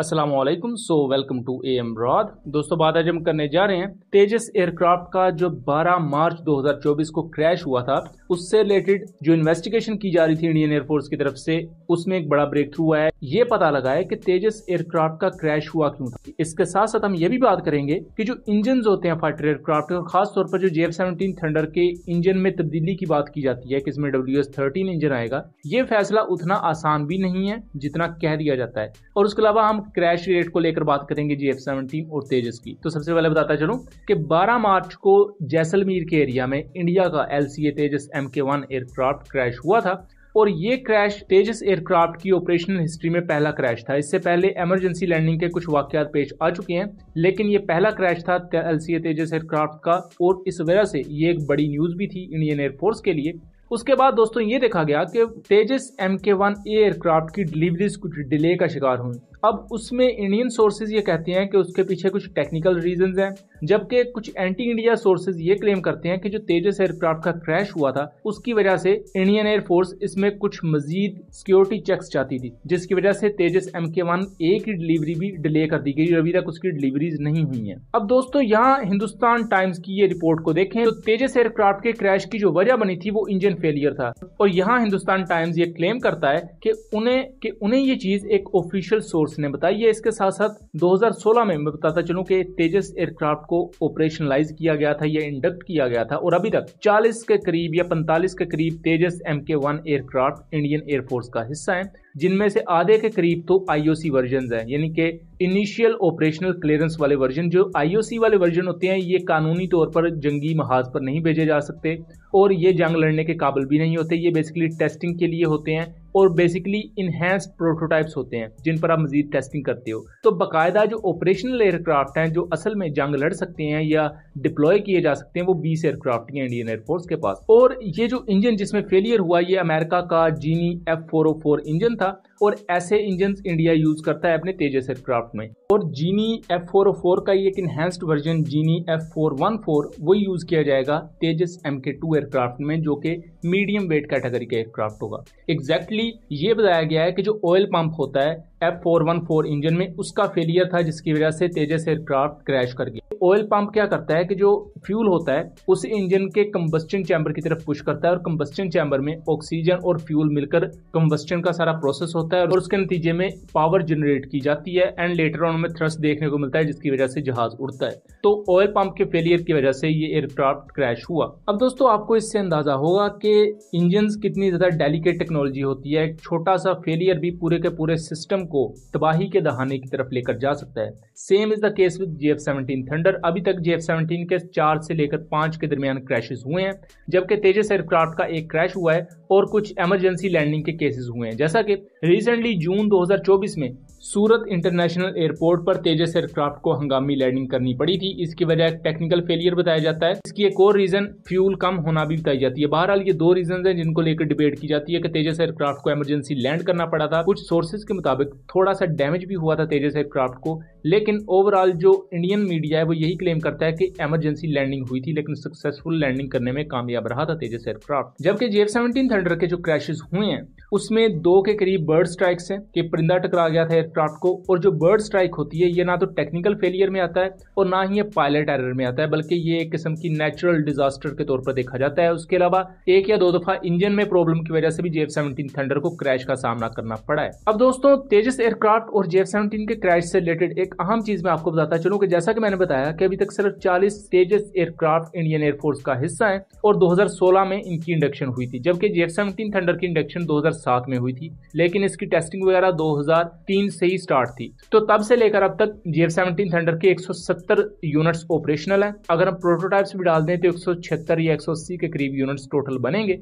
Aslam so welcome to A M broad दोस्तों बात आज हम करने जा रहे हैं तेजस एयरक्राफ्ट का जो 12 मार्च 2024 को क्रैश हुआ था उससे रिलेटेड जो इन्वेस्टिगेशन की जा रही थी इंडियन एयरफोर्स की तरफ से उसमें एक बड़ा ब्रेक थ्रू आया ये पता लगा है कि तेजस एयरक्राफ्ट का क्रैश हुआ क्यों था इसके साथ साथ हम ये भी बात करेंगे कि जो इंजन होते हैं फाइटर एयरक्राफ्ट और खासतौर पर जो जेएफ सेवनटीन थंडर के इंजन में तब्दीली की बात की जाती है कि इसमें डब्ल्यू एस थर्टीन इंजन आएगा ये फैसला उतना आसान भी नहीं है जितना कह दिया जाता है और उसके अलावा हम क्रैश रेट को लेकर बात करेंगे जी एफ सेवनटीन और तेजस की तो सबसे पहले बताता चलूं कि 12 मार्च को जैसलमेर के एरिया में इंडिया का L Tejas M K one aircraft crash हुआ था और ये क्रैश तेजस एयरक्राफ्ट की ऑपरेशनल हिस्ट्री में पहला क्रैश था इससे पहले इमरजेंसी लैंडिंग के कुछ वाक्यात पेश आ चुके हैं लेकिन ये पहला क्रैश था एल तेजस एयरक्राफ्ट का और इस वजह से ये एक बड़ी न्यूज भी थी इंडियन एयरफोर्स के लिए उसके बाद दोस्तों ये देखा गया कि Tejas M K one aircraft की डिलीवरीज कुछ डिले का शिकार हुई अब उसमें इंडियन सोर्सेज ये कहते हैं कि उसके पीछे कुछ टेक्निकल रीजन हैं जबकि कुछ एंटी इंडिया सोर्सेज ये क्लेम करते हैं कि जो तेजस एयरक्राफ्ट का क्रैश हुआ था उसकी वजह से इंडियन एयरफोर्स इसमें कुछ मजीद सिक्योरिटी चेक्स चाहती थी जिसकी वजह से तेजस एम के वन ए की डिलीवरी भी डिले कर दी गई अभी तक उसकी डिलीवरीज नहीं हुई है अब दोस्तों यहाँ हिंदुस्तान टाइम्स की ये रिपोर्ट को देखें तो तेजस एयरक्राफ्ट के क्रैश की जो वजह बनी थी वो इंजन फेलियर था और यहाँ हिंदुस्तान टाइम्स ये क्लेम करता है कि उन्हें कि उन्हें ये चीज एक ऑफिशियल सोर्स सोर्स ने बताई है इसके साथ साथ 2016 में मैं बताता चलूं कि तेजस एयरक्राफ्ट को ऑपरेशनलाइज किया गया था या इंडक्ट किया गया था और अभी तक 40 के करीब या 45 के करीब Tejas M K one aircraft Indian air force का हिस्सा है जिनमें से आधे के करीब तो आईओसी वर्जन हैं यानी कि इनिशियल ऑपरेशनल क्लियरेंस वाले वर्जन जो आईओसी वाले वर्जन होते हैं ये कानूनी तौर पर जंगी महाज पर नहीं भेजे जा सकते और ये जंग लड़ने के काबिल भी नहीं होते ये बेसिकली टेस्टिंग के लिए होते हैं और बेसिकली इनहेंस प्रोटोटाइप्स होते हैं जिन पर आप मजीद टेस्टिंग करते हो तो बाकायदा जो ऑपरेशनल एयरक्राफ्ट हैं जो असल में जंग लड़ सकते हैं या डिप्लॉय किए जा सकते हैं वो बीस एयरक्राफ्ट हैं इंडियन एयरफोर्स के पास और ये जो इंजन जिसमें फेलियर हुआ ये अमेरिका का जीनी एफ फोर इंजन था था और ऐसे इंजन इंडिया यूज करता है अपने तेजस एयरक्राफ्ट में और जीनी एफ फोर फोर का एक इनहेंस्ड वर्जन जीनी एफ फोर वन फोर वही यूज किया जाएगा Tejas M K two aircraft में जो कि मीडियम वेट कैटेगरी का एयरक्राफ्ट होगा एग्जैक्टली exactly ये बताया गया है कि जो ऑयल पंप होता है F four one four engine में उसका फेलियर था जिसकी वजह से तेजस एयरक्राफ्ट क्रैश कर गया ऑयल पंप क्या करता है कि जो फ्यूल होता है उस इंजन के कम्बस्टन चैम्बर की तरफ पुश करता है और कम्बस्टन चैम्बर में ऑक्सीजन और फ्यूल मिलकर कम्बस्टन का सारा प्रोसेस होता है और उसके नतीजे में पावर जनरेट की जाती है एंड लेटर ऑन में थ्रस्ट देखने को मिलता है जिसकी वजह से जहाज उड़ता है तो ऑयल पंप के फेलियर की वजह से ये एयरक्राफ्ट क्रैश हुआ अब दोस्तों आपको इससे अंदाजा होगा कि इंजन कितनी ज्यादा डेलीकेट टेक्नोलॉजी होती है एक छोटा सा फेलियर भी पूरे के पूरे सिस्टम को तबाही के दहाने की तरफ लेकर जा सकता है same is the case with J F seventeen thunder अभी तक जे एफ सेवनटीन के चार से लेकर पांच के दरमियान क्रैशेज हुए हैं जबकि तेजस एयरक्राफ्ट का एक क्रैश हुआ है और कुछ इमरजेंसी लैंडिंग के केसेस हुए हैं जैसा कि रिसेंटली जून 2024 में सूरत इंटरनेशनल एयरपोर्ट पर तेजस एयरक्राफ्ट को हंगामी लैंडिंग करनी पड़ी थी इसकी वजह टेक्निकल फेलियर बताया जाता है इसकी एक और रीजन फ्यूल कम होना भी बताई जाती है बहरहाल ये दो रीजन हैं जिनको लेकर डिबेट की जाती है कि तेजस एयरक्राफ्ट को इमरजेंसी लैंड करना पड़ा था कुछ सोर्सेज के मुताबिक थोड़ा सा डैमेज भी हुआ था तेजस एयरक्राफ्ट को लेकिन ओवरऑल जो इंडियन मीडिया है वो यही क्लेम करता है कि इमरजेंसी लैंडिंग हुई थी लेकिन सक्सेसफुल लैंडिंग करने में कामयाब रहा था तेजस एयरक्राफ्ट जबकि जेफ सेवनटीन थंडर के जो क्रैशेज हुए हैं उसमें दो के करीब बर्ड स्ट्राइक हैं कि परिंदा टकरा गया था एयरक्राफ्ट को और जो बर्ड स्ट्राइक होती है ये ना तो टेक्निकल फेलियर में आता है और ना ही ये पायलट एरर में आता है बल्कि ये एक किस्म की नेचुरल डिजास्टर के तौर पर देखा जाता है उसके अलावा एक या दो दफा इंजन में प्रॉब्लम की वजह से भी जेएफ सेवनटीन थंडर को क्रैश का सामना करना पड़ा है अब दोस्तों तेजस एयरक्राफ्ट और जेफ सेवनटीन के क्रैश से रिलेटेड एक अहम चीज मैं आपको बताता चलूँ की जैसा की मैंने बताया कि अभी तक सिर्फ चालीस तेजस एयरक्राफ्ट इंडियन एयरफोर्स का हिस्सा है और दो में इनकी इंडक्शन हुई थी जबकि जेफ सेवनटीन थंडर की इंडक्शन दो 2007 में हुई थी लेकिन इसकी टेस्टिंग वगैरह 2003 से ही स्टार्ट थी तो तब से लेकर अब तक जी एफ सेवनटीन थंडर के 170 यूनिट्स ऑपरेशनल हैं अगर हम प्रोटोटाइप्स भी डाल दें तो एक या एक के करीब यूनिट्स टोटल बनेंगे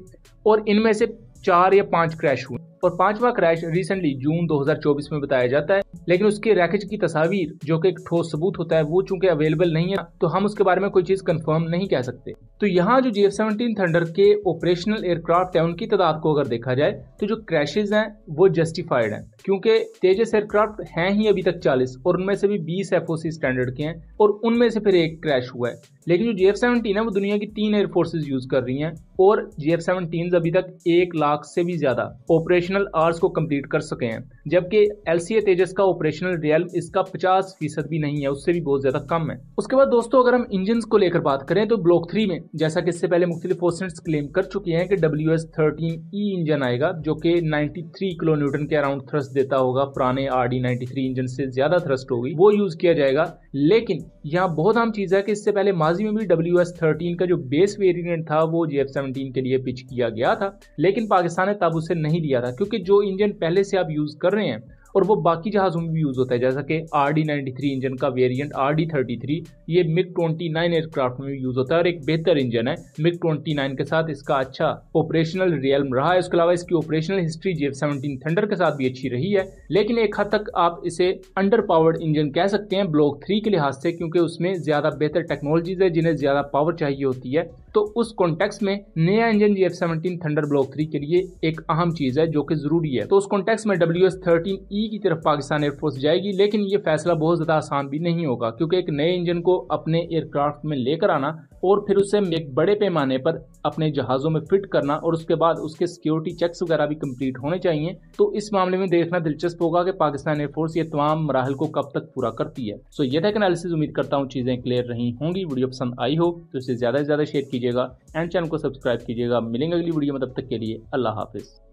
और इनमें से चार या पाँच क्रैश हुए और पांचवा क्रैश रिसेंटली जून 2024 में बताया जाता है लेकिन उसके रैकेज की तस्वीर जो कि एक ठोस सबूत होता है वो चूंकि अवेलेबल नहीं है तो हम उसके बारे में कोई चीज कंफर्म नहीं कह सकते तो यहाँ जो जीएफ सेवनटीन थंडर के ऑपरेशनल एयरक्राफ्ट है उनकी तादाद को अगर देखा जाए तो जो क्रैशेज हैं वो जस्टिफाइड हैं क्योंकि तेजस एयरक्राफ्ट हैं ही अभी तक 40 और उनमें से भी 20 एफ स्टैंडर्ड के हैं और उनमें से फिर एक क्रैश हुआ है लेकिन जो जीएफ सेवनटीन है वो दुनिया की तीन एयरफोर्सेज यूज कर रही हैं और जी एफ सेवनटीन अभी तक एक लाख से भी ज्यादा ऑपरेशनल आवर्स को कंप्लीट कर सके हैं जबकि एल सी ए तेजस का ऑपरेशनल रियल इसका पचास फीसद भी नहीं है उससे भी बहुत ज्यादा कम है उसके बाद दोस्तों अगर हम इंजन को लेकर बात करें तो ब्लॉक थ्री में जैसा कि इससे पहले मुख्तलिफ क्लेम कर चुके हैं कि W S thirteen E engine आएगा जो कि नाइन्टी थ्री किलो न्यूटन के अराउंड थ्रस्ट देता होगा पुराने R D ninety three engine से ज्यादा थ्रस्ट होगी वो यूज किया जाएगा लेकिन यहाँ बहुत आम चीज है कि इससे पहले माजी में भी डब्ल्यू एस थर्टीन का जो बेस वेरियंट था वो जी एफ सेवन 2017 के लिए पिच किया गया था लेकिन पाकिस्तान ने तब उसे नहीं लिया था क्योंकि जो इंजन पहले से आप यूज़ कर रहे हैं और वो बाकी जहाज़ों में भी यूज़ होता है जैसा कि आर डी थ्री इंजन का variant R D thirty three ये मिग ट्वेंटी नाइन एयरक्राफ्ट में भी यूज़ होता है और एक बेहतर इंजन है मिग ट्वेंटी नाइन के साथ इसका अच्छा ऑपरेशनल रियलम रहा है उसके अलावा इसकी operational history JF seventeen thunder के साथ भी अच्छी रही है लेकिन एक हद तक आप इसे अंडर पावर्ड इंजन कह सकते हैं ब्लॉक थ्री के लिहाज से क्योंकि उसमें ज़्यादा बेहतर टेक्नोलॉजीज है जिन्हें ज़्यादा पावर चाहिए होती है तो उस कॉन्टेक्स में नया engine J F seventeen thunder block three के लिए एक अहम चीज है जो कि जरूरी है तो उस कॉन्टेक्स में डब्ल्यू एस थर्टीन ई की तरफ पाकिस्तान एयरफोर्स जाएगी लेकिन ये फैसला बहुत ज्यादा आसान भी नहीं होगा क्योंकि एक नए इंजन को अपने एयरक्राफ्ट में लेकर आना और फिर उसे एक बड़े पैमाने पर अपने जहाज़ों में फिट करना और उसके बाद उसके सिक्योरिटी चेक्स वगैरह भी कंप्लीट होने चाहिए तो इस मामले में देखना दिलचस्प होगा कि पाकिस्तान एयरफोर्स ये तमाम मराहल को कब तक पूरा करती है सो ये एनालिसिस उम्मीद करता हूँ चीज़ें क्लियर रही होंगी वीडियो पसंद आई हो तो इसे ज़्यादा से ज़्यादा शेयर कीजिएगा एंड चैनल को सब्सक्राइब कीजिएगा मिलेंगे अगली वीडियो में तब तक के लिए अल्लाह हाफिज़